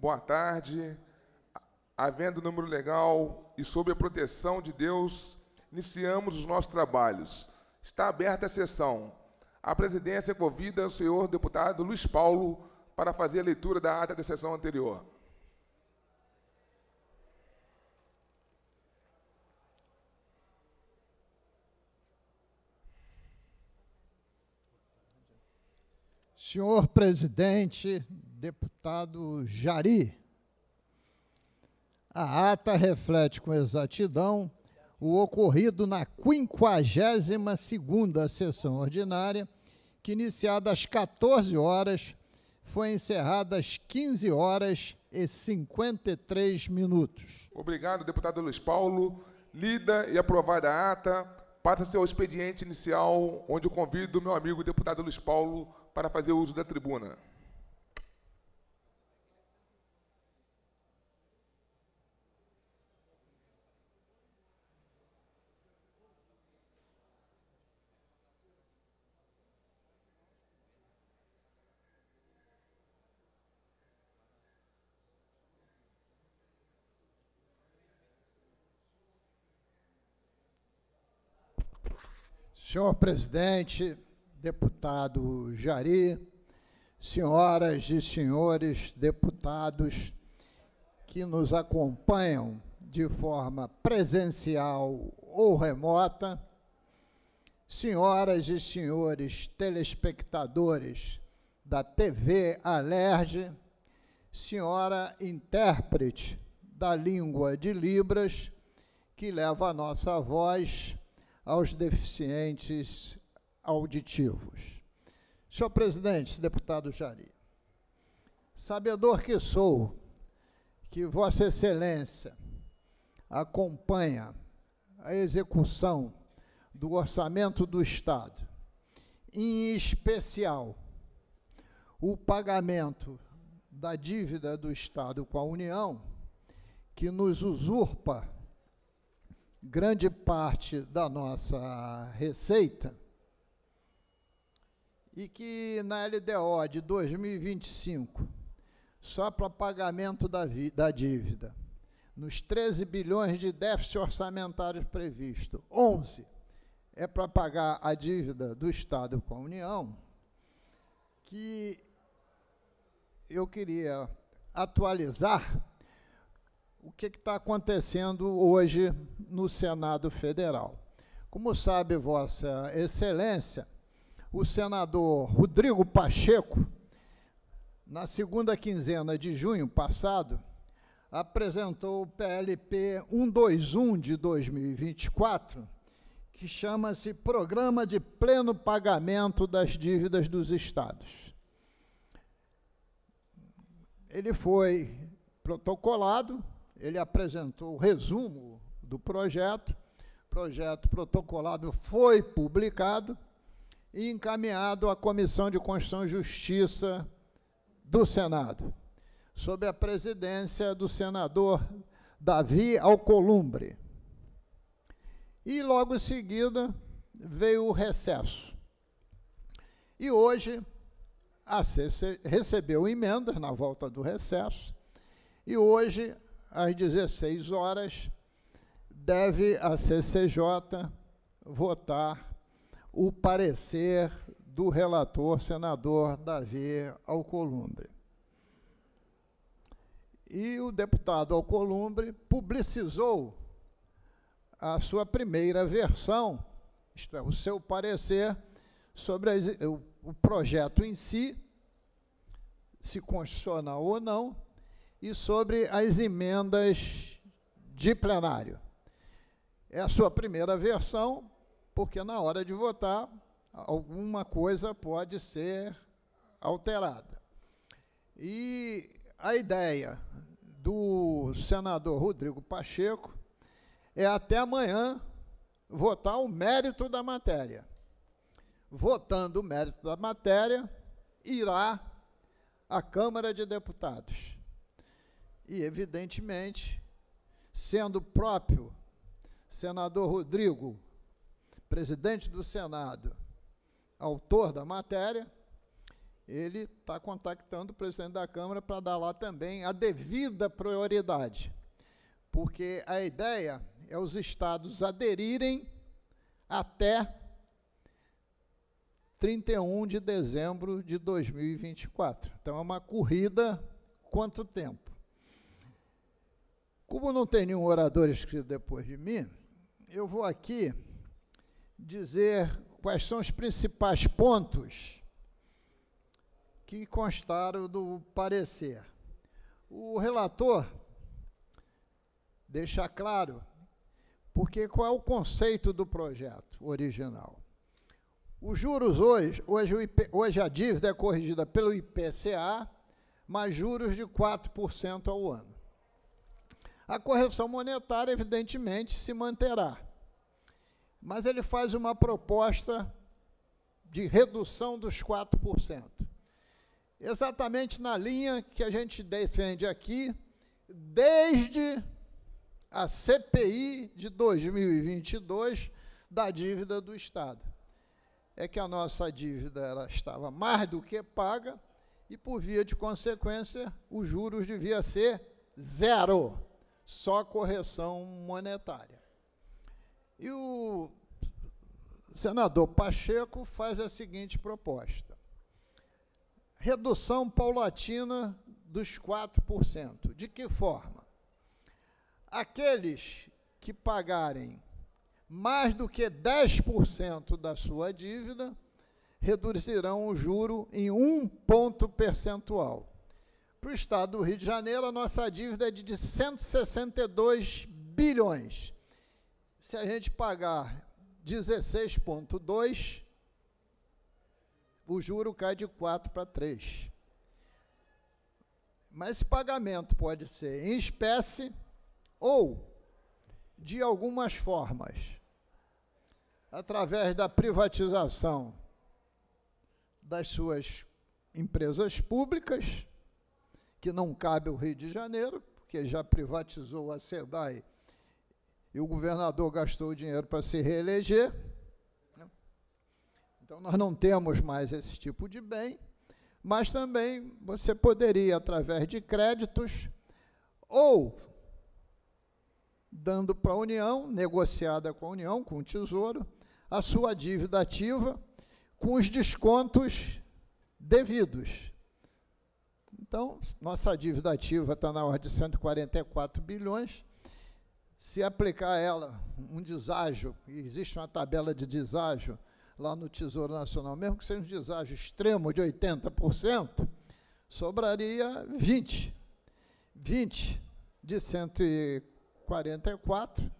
boa tarde. Havendo número legal e sob a proteção de Deus, iniciamos os nossos trabalhos. Está aberta a sessão. A presidência convida o senhor deputado Luiz Paulo para fazer a leitura da ata da sessão anterior. Senhor presidente, deputado Jari, a ata reflete com exatidão o ocorrido na 52ª sessão ordinária, que iniciada às 14 horas, foi encerrada às 15 horas e 53 minutos. Obrigado, deputado Luiz Paulo. Lida e aprovada a ata, passa-se ao expediente inicial, onde convido convido meu amigo deputado Luiz Paulo para fazer uso da tribuna. Senhor presidente, deputado Jari, senhoras e senhores deputados que nos acompanham de forma presencial ou remota, senhoras e senhores telespectadores da TV Alerj, senhora intérprete da língua de Libras, que leva a nossa voz aos deficientes auditivos. Senhor presidente, deputado Jari, sabedor que sou, que Vossa Excelência acompanha a execução do orçamento do Estado, em especial o pagamento da dívida do Estado com a União, que nos usurpa grande parte da nossa receita e que na LDO de 2025, só para pagamento da, da dívida, nos 13 bilhões de déficit orçamentário previsto, 11 é para pagar a dívida do Estado com a União, que eu queria atualizar o que está acontecendo hoje no Senado Federal. Como sabe Vossa Excelência, o senador Rodrigo Pacheco, na segunda quinzena de junho passado, apresentou o PLP 121 de 2024, que chama-se Programa de Pleno Pagamento das Dívidas dos Estados. Ele foi protocolado, ele apresentou o resumo do projeto, o projeto protocolado foi publicado e encaminhado à Comissão de Constituição e Justiça do Senado, sob a presidência do senador Davi Alcolumbre. E logo em seguida veio o recesso. E hoje a CC recebeu emendas na volta do recesso, e hoje, às 16 horas, deve a CCJ votar o parecer do relator, senador Davi Alcolumbre. E o deputado Alcolumbre publicizou a sua primeira versão, isto é, o seu parecer sobre o, o projeto em si, se constitucional ou não, e sobre as emendas de plenário. É a sua primeira versão, porque na hora de votar, alguma coisa pode ser alterada. E a ideia do senador Rodrigo Pacheco é até amanhã votar o mérito da matéria. Votando o mérito da matéria, irá à Câmara de Deputados. E, evidentemente, sendo próprio senador Rodrigo presidente do Senado, autor da matéria, ele está contactando o presidente da Câmara para dar lá também a devida prioridade. Porque a ideia é os estados aderirem até 31 de dezembro de 2024. Então é uma corrida quanto tempo? Como não tem nenhum orador escrito depois de mim, eu vou aqui dizer quais são os principais pontos que constaram do parecer. O relator deixa claro, porque qual é o conceito do projeto original? Os juros hoje, hoje, IP, hoje a dívida é corrigida pelo IPCA, mais juros de 4% ao ano. A correção monetária, evidentemente, se manterá mas ele faz uma proposta de redução dos 4%. Exatamente na linha que a gente defende aqui, desde a CPI de 2022 da dívida do Estado. É que a nossa dívida ela estava mais do que paga e, por via de consequência, os juros devia ser zero, só correção monetária. E o senador Pacheco faz a seguinte proposta: redução paulatina dos 4%. De que forma? Aqueles que pagarem mais do que 10% da sua dívida reduzirão o juro em um ponto percentual. Para o estado do Rio de Janeiro, a nossa dívida é de 162 bilhões se a gente pagar 16,2, o juro cai de 4 para 3. Mas esse pagamento pode ser em espécie ou de algumas formas. Através da privatização das suas empresas públicas, que não cabe ao Rio de Janeiro, porque já privatizou a SEDAI e o governador gastou o dinheiro para se reeleger. Né? Então, nós não temos mais esse tipo de bem, mas também você poderia, através de créditos, ou dando para a União, negociada com a União, com o Tesouro, a sua dívida ativa com os descontos devidos. Então, nossa dívida ativa está na ordem de 144 bilhões, se aplicar a ela um deságio, existe uma tabela de deságio lá no Tesouro Nacional, mesmo que seja um deságio extremo de 80%, sobraria 20. 20 de 144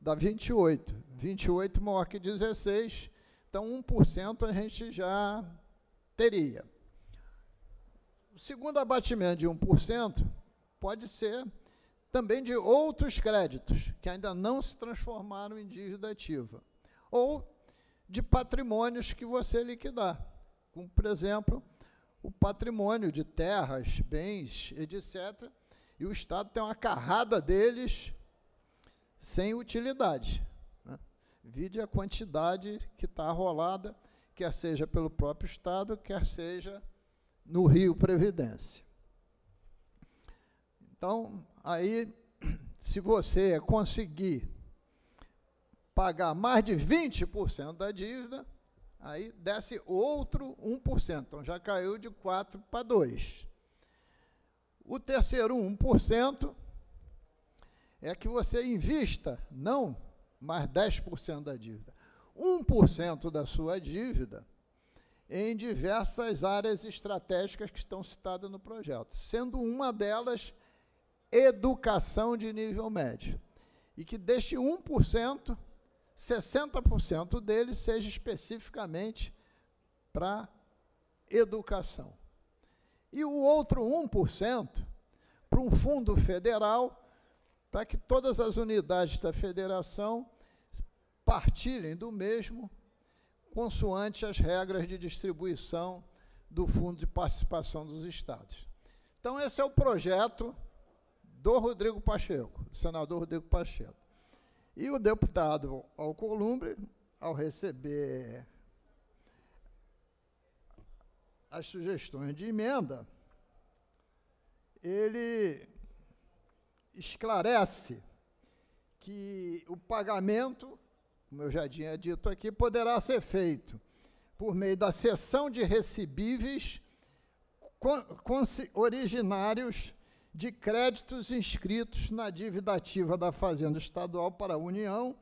dá 28. 28 maior que 16, então 1% a gente já teria. O segundo abatimento de 1% pode ser também de outros créditos que ainda não se transformaram em dívida ativa, ou de patrimônios que você liquidar, como, por exemplo, o patrimônio de terras, bens, etc., e o Estado tem uma carrada deles sem utilidade. Né? Vide a quantidade que está rolada, quer seja pelo próprio Estado, quer seja no Rio Previdência. Então, aí, se você conseguir pagar mais de 20% da dívida, aí desce outro 1%. Então, já caiu de 4 para 2. O terceiro 1% é que você invista, não mais 10% da dívida, 1% da sua dívida em diversas áreas estratégicas que estão citadas no projeto, sendo uma delas educação de nível médio. E que deste 1%, 60% dele seja especificamente para educação. E o outro 1% para um fundo federal, para que todas as unidades da federação partilhem do mesmo, consoante as regras de distribuição do Fundo de Participação dos Estados. Então, esse é o projeto do Rodrigo Pacheco, senador Rodrigo Pacheco. E o deputado Alcolumbre, ao receber as sugestões de emenda, ele esclarece que o pagamento, como eu já tinha dito aqui, poderá ser feito por meio da cessão de recebíveis originários de créditos inscritos na dívida ativa da Fazenda Estadual para a União,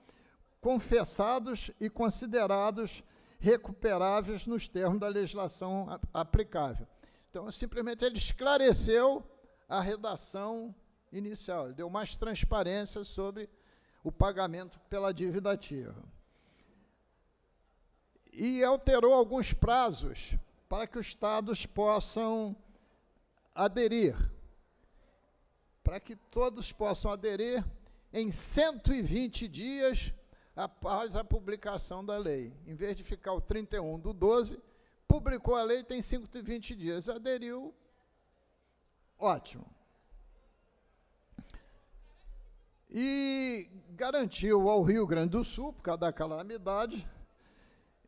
confessados e considerados recuperáveis nos termos da legislação aplicável. Então, simplesmente ele esclareceu a redação inicial, ele deu mais transparência sobre o pagamento pela dívida ativa. E alterou alguns prazos para que os estados possam aderir para que todos possam aderir em 120 dias após a publicação da lei. Em vez de ficar o 31 do 12, publicou a lei, tem 120 dias. Aderiu, ótimo. E garantiu ao Rio Grande do Sul, por causa da calamidade,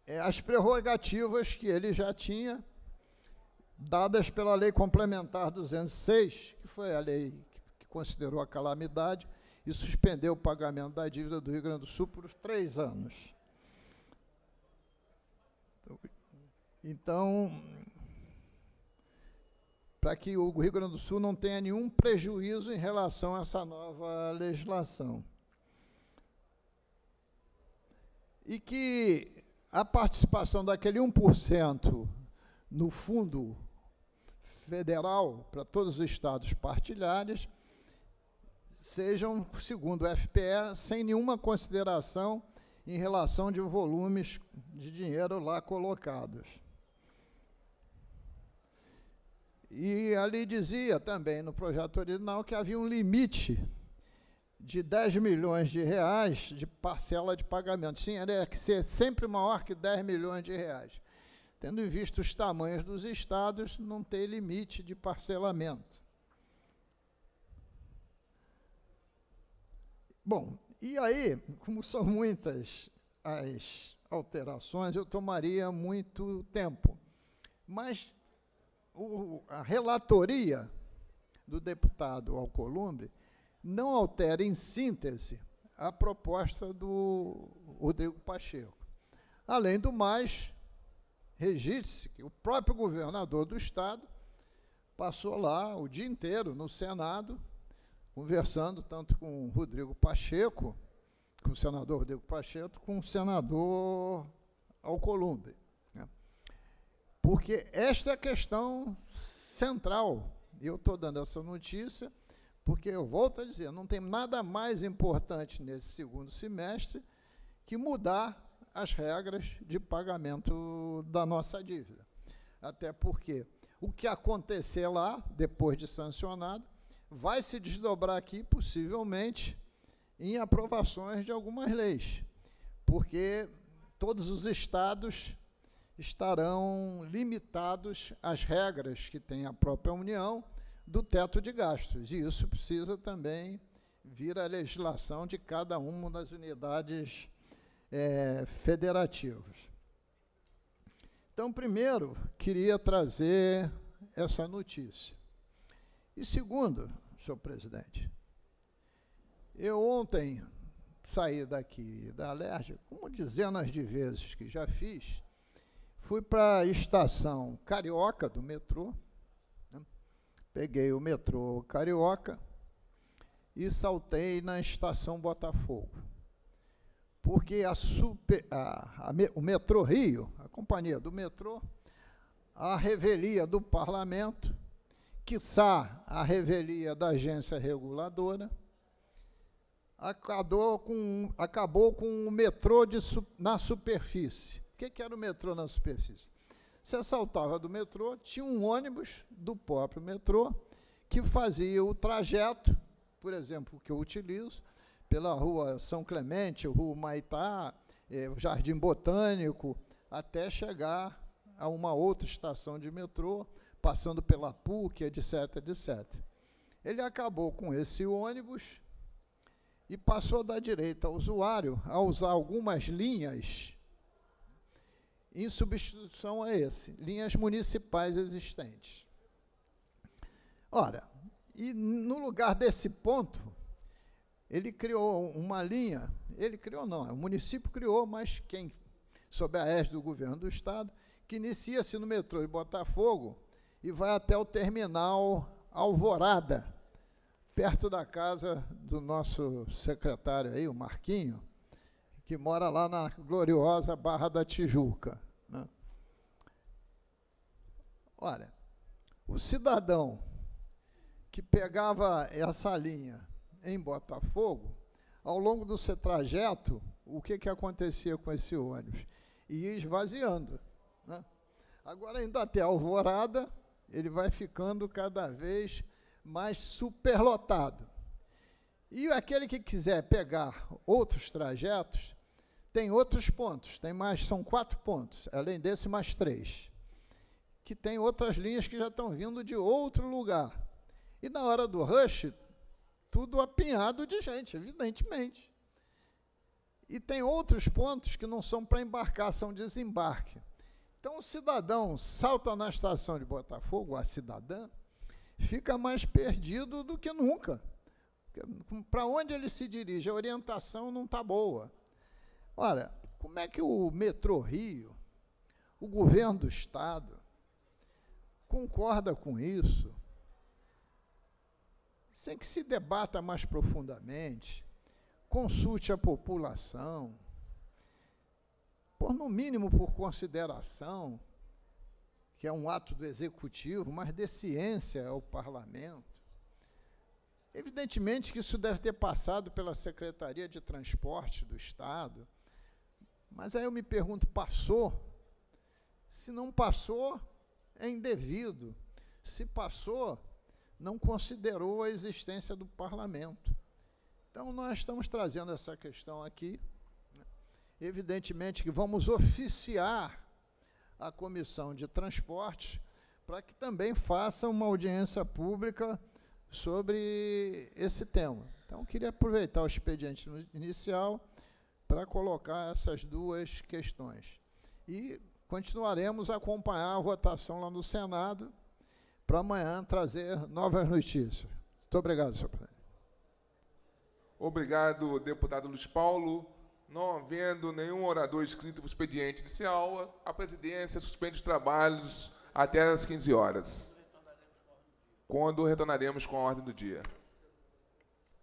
eh, as prerrogativas que ele já tinha, dadas pela Lei Complementar 206, que foi a lei considerou a calamidade e suspendeu o pagamento da dívida do Rio Grande do Sul por três anos. Então, para que o Rio Grande do Sul não tenha nenhum prejuízo em relação a essa nova legislação. E que a participação daquele 1% no fundo federal para todos os estados partilhares sejam, segundo o FPE, sem nenhuma consideração em relação de volumes de dinheiro lá colocados. E ali dizia também no projeto original que havia um limite de 10 milhões de reais de parcela de pagamento. Sim, era que ser sempre maior que 10 milhões de reais. Tendo em vista os tamanhos dos estados, não tem limite de parcelamento. Bom, e aí, como são muitas as alterações, eu tomaria muito tempo. Mas o, a relatoria do deputado Alcolumbre não altera em síntese a proposta do Rodrigo Pacheco. Além do mais, registre-se que o próprio governador do Estado passou lá o dia inteiro no Senado conversando tanto com o Rodrigo Pacheco, com o senador Rodrigo Pacheco, com o senador Alcolumbre. Né? Porque esta é a questão central. Eu estou dando essa notícia porque eu volto a dizer, não tem nada mais importante nesse segundo semestre que mudar as regras de pagamento da nossa dívida. Até porque o que acontecer lá, depois de sancionado, vai se desdobrar aqui, possivelmente, em aprovações de algumas leis, porque todos os estados estarão limitados às regras que tem a própria União do teto de gastos, e isso precisa também vir à legislação de cada uma das unidades é, federativas. Então, primeiro, queria trazer essa notícia. E segundo, senhor presidente, eu ontem saí daqui da alérgica, como dezenas de vezes que já fiz, fui para a estação Carioca do metrô, né? peguei o metrô Carioca e saltei na estação Botafogo. Porque a super, a, a, o metrô Rio, a companhia do metrô, a revelia do parlamento, quiçá a revelia da agência reguladora, acabou com, acabou com o metrô de, na superfície. O que, que era o metrô na superfície? Você saltava do metrô, tinha um ônibus do próprio metrô que fazia o trajeto, por exemplo, que eu utilizo, pela rua São Clemente, rua Maitá, eh, Jardim Botânico, até chegar a uma outra estação de metrô, passando pela PUC, etc, etc. Ele acabou com esse ônibus e passou da direita ao usuário a usar algumas linhas em substituição a esse, linhas municipais existentes. Ora, e no lugar desse ponto, ele criou uma linha, ele criou não, o município criou, mas quem, sob a égide do governo do estado, que inicia-se no metrô de Botafogo, e vai até o terminal Alvorada, perto da casa do nosso secretário aí, o Marquinho, que mora lá na gloriosa Barra da Tijuca. Né? Olha, o cidadão que pegava essa linha em Botafogo, ao longo do seu trajeto, o que, que acontecia com esse ônibus? Ia esvaziando. Né? Agora, ainda até Alvorada, ele vai ficando cada vez mais superlotado. E aquele que quiser pegar outros trajetos, tem outros pontos, tem mais, são quatro pontos, além desse mais três, que tem outras linhas que já estão vindo de outro lugar. E na hora do rush, tudo apinhado de gente, evidentemente. E tem outros pontos que não são para embarcar, são desembarque. Então, o cidadão salta na estação de Botafogo, a cidadã, fica mais perdido do que nunca. Para hum, onde ele se dirige? A orientação não está boa. Ora, como é que o Metrô Rio, o governo do Estado, concorda com isso? Sem que se debata mais profundamente, consulte a população por no mínimo por consideração, que é um ato do executivo, mas de ciência ao parlamento. Evidentemente que isso deve ter passado pela Secretaria de Transporte do Estado, mas aí eu me pergunto, passou? Se não passou, é indevido. Se passou, não considerou a existência do parlamento. Então, nós estamos trazendo essa questão aqui evidentemente que vamos oficiar a Comissão de Transportes para que também faça uma audiência pública sobre esse tema. Então, queria aproveitar o expediente inicial para colocar essas duas questões. E continuaremos a acompanhar a votação lá no Senado para amanhã trazer novas notícias. Muito obrigado, senhor presidente. Obrigado, deputado Luiz Paulo. Não havendo nenhum orador inscrito no expediente inicial, a presidência suspende os trabalhos até às 15 horas. Quando retornaremos com a ordem do dia.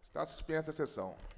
Está suspensa a sessão.